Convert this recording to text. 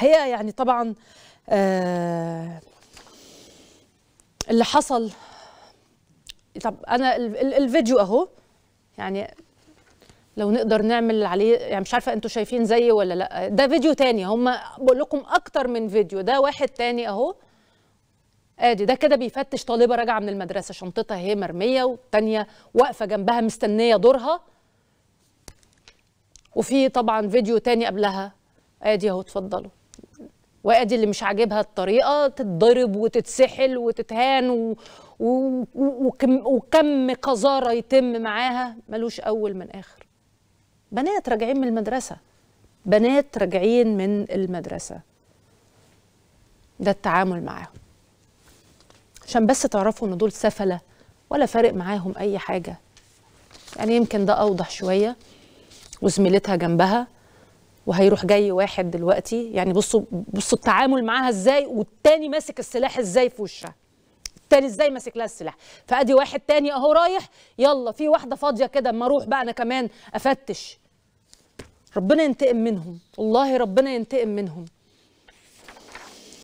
الحقيقه يعني طبعا آه، اللي حصل طب انا الفيديو اهو يعني لو نقدر نعمل عليه يعني مش عارفه انتوا شايفين زيي ولا لا ده فيديو تاني هم بقول لكم اكتر من فيديو ده واحد تاني اهو ادي ده كده بيفتش طالبه راجعه من المدرسه شنطتها هي مرميه والتانيه واقفه جنبها مستنيه دورها وفي طبعا فيديو تاني قبلها ادي اهو اتفضلوا وادي اللي مش عاجبها الطريقه تتضرب وتتسحل وتتهان و... و... وكم... وكم قذاره يتم معاها ملوش اول من اخر بنات راجعين من المدرسه بنات راجعين من المدرسه ده التعامل معاهم عشان بس تعرفوا ان دول سفله ولا فارق معاهم اي حاجه يعني يمكن ده اوضح شويه وزميلتها جنبها وهيروح جاي واحد دلوقتي يعني بصوا بصوا التعامل معاها ازاي والتاني ماسك السلاح ازاي في وشها التاني ازاي ماسك لها السلاح فادي واحد تاني اهو رايح يلا في واحده فاضيه كده اما اروح بقى انا كمان افتش ربنا ينتقم منهم والله ربنا ينتقم منهم